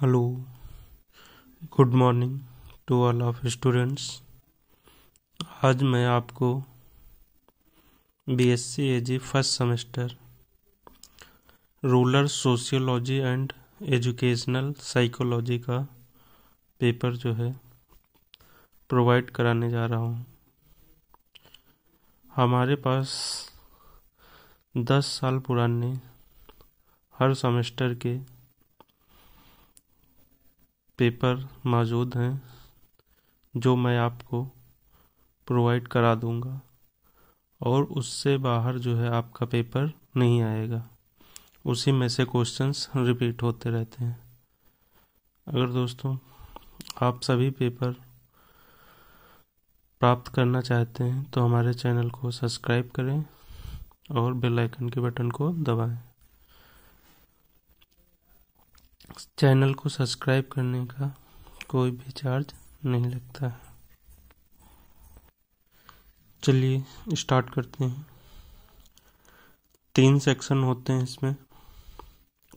hello good morning to all of students आज मैं आपको BSc AG first semester rural sociology and educational psychology का paper जो है प्रोवाइड कराने जा रहा हूँ हमारे पास दस साल पुराने हर सेमेस्टर के पेपर मौजूद हैं जो मैं आपको प्रोवाइड करा दूंगा और उससे बाहर जो है आपका पेपर नहीं आएगा उसी में से क्वेश्चंस रिपीट होते रहते हैं अगर दोस्तों आप सभी पेपर प्राप्त करना चाहते हैं तो हमारे चैनल को सब्सक्राइब करें और बेल आइकन के बटन को दबाएं चैनल को सब्सक्राइब करने का कोई भी चार्ज नहीं लगता है चलिए स्टार्ट करते हैं तीन सेक्शन होते हैं इसमें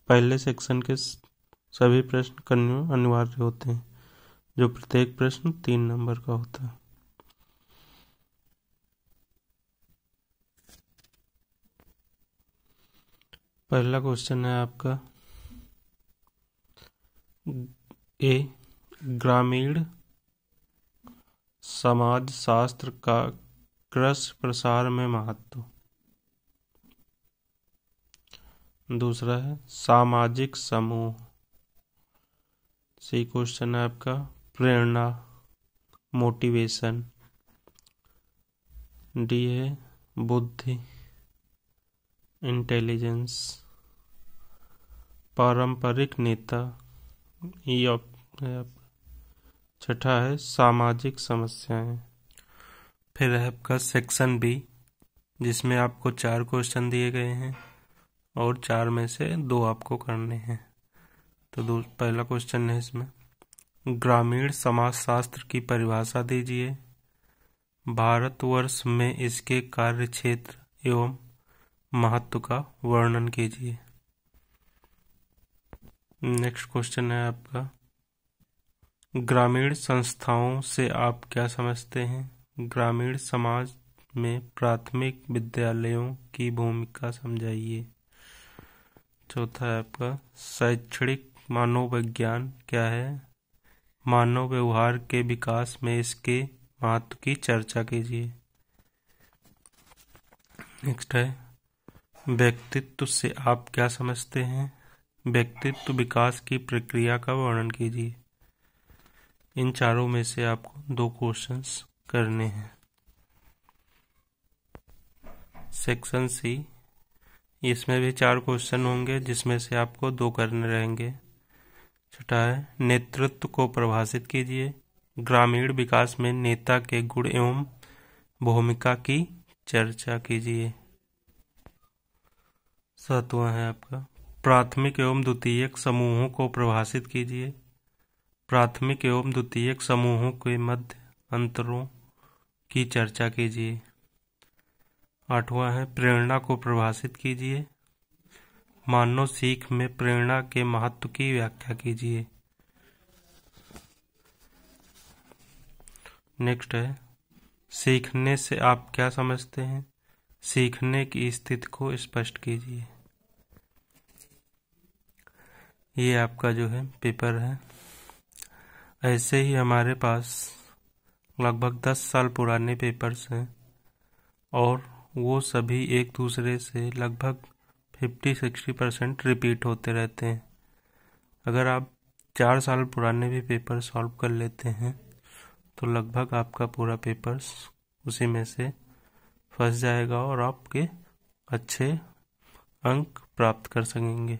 पहले सेक्शन के सभी प्रश्न करने अनिवार्य होते हैं जो प्रत्येक प्रश्न तीन नंबर का होता है पहला क्वेश्चन है आपका ए ग्रामीण समाजशास्त्र का कृषि प्रसार में महत्व दूसरा है सामाजिक समूह सी क्वेश्चन है आपका प्रेरणा मोटिवेशन डी है बुद्धि इंटेलिजेंस पारंपरिक नेता ये छठा है सामाजिक समस्याएं फिर है आपका सेक्शन बी जिसमें आपको चार क्वेश्चन दिए गए हैं और चार में से दो आपको करने हैं तो दो पहला क्वेश्चन है इसमें ग्रामीण समाजशास्त्र की परिभाषा दीजिए भारतवर्ष में इसके कार्य क्षेत्र एवं महत्व का वर्णन कीजिए नेक्स्ट क्वेश्चन है आपका ग्रामीण संस्थाओं से आप क्या समझते हैं ग्रामीण समाज में प्राथमिक विद्यालयों की भूमिका समझाइए चौथा है आपका शैक्षणिक मानव विज्ञान क्या है मानव व्यवहार के विकास में इसके महत्व की चर्चा कीजिए नेक्स्ट है व्यक्तित्व से आप क्या समझते हैं व्यक्तित्व विकास की प्रक्रिया का वर्णन कीजिए इन चारों में से आपको दो क्वेश्चंस करने हैं सेक्शन सी इसमें भी चार क्वेश्चन होंगे जिसमें से आपको दो करने रहेंगे छठा है नेतृत्व को परिभाषित कीजिए ग्रामीण विकास में नेता के गुण एवं भूमिका की चर्चा कीजिए सातवां है आपका प्राथमिक एवं द्वितीयक समूहों को परिभाषित कीजिए प्राथमिक एवं द्वितीयक समूहों के मध्य अंतरों की चर्चा कीजिए आठवां है प्रेरणा को परिभाषित कीजिए मानव सीख में प्रेरणा के महत्व की व्याख्या कीजिए नेक्स्ट है सीखने से आप क्या समझते हैं सीखने की स्थिति को स्पष्ट कीजिए ये आपका जो है पेपर है ऐसे ही हमारे पास लगभग दस साल पुराने पेपर्स हैं और वो सभी एक दूसरे से लगभग फिफ्टी सिक्सटी परसेंट रिपीट होते रहते हैं अगर आप चार साल पुराने भी पेपर सॉल्व कर लेते हैं तो लगभग आपका पूरा पेपर्स उसी में से फंस जाएगा और आपके अच्छे अंक प्राप्त कर सकेंगे